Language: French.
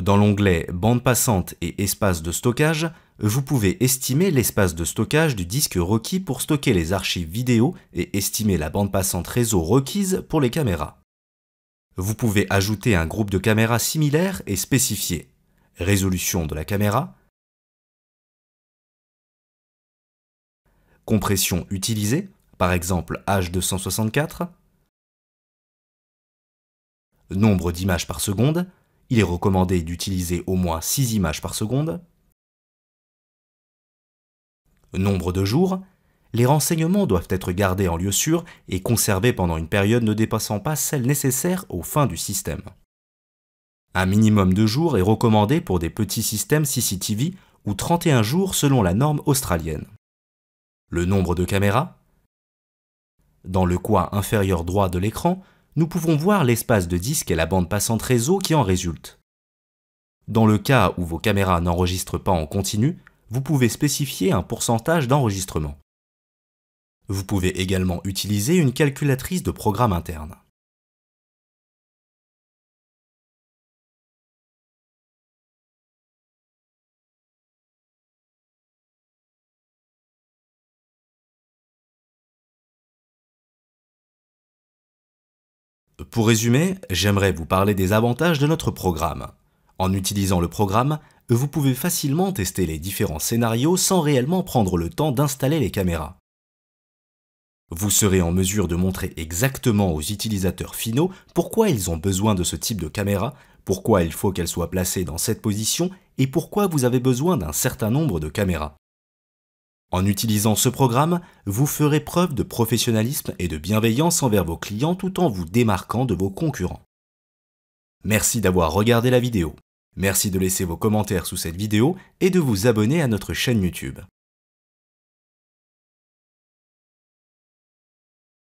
Dans l'onglet Bande passante et espace de stockage, vous pouvez estimer l'espace de stockage du disque requis pour stocker les archives vidéo et estimer la bande passante réseau requise pour les caméras. Vous pouvez ajouter un groupe de caméras similaire et spécifier résolution de la caméra, compression utilisée, par exemple H264, nombre d'images par seconde, il est recommandé d'utiliser au moins 6 images par seconde. Nombre de jours, les renseignements doivent être gardés en lieu sûr et conservés pendant une période ne dépassant pas celle nécessaire aux fins du système. Un minimum de jours est recommandé pour des petits systèmes CCTV ou 31 jours selon la norme australienne. Le nombre de caméras Dans le coin inférieur droit de l'écran, nous pouvons voir l'espace de disque et la bande passante réseau qui en résulte. Dans le cas où vos caméras n'enregistrent pas en continu, vous pouvez spécifier un pourcentage d'enregistrement. Vous pouvez également utiliser une calculatrice de programme interne. Pour résumer, j'aimerais vous parler des avantages de notre programme. En utilisant le programme, vous pouvez facilement tester les différents scénarios sans réellement prendre le temps d'installer les caméras. Vous serez en mesure de montrer exactement aux utilisateurs finaux pourquoi ils ont besoin de ce type de caméra, pourquoi il faut qu'elle soit placée dans cette position et pourquoi vous avez besoin d'un certain nombre de caméras. En utilisant ce programme, vous ferez preuve de professionnalisme et de bienveillance envers vos clients tout en vous démarquant de vos concurrents. Merci d'avoir regardé la vidéo. Merci de laisser vos commentaires sous cette vidéo et de vous abonner à notre chaîne YouTube.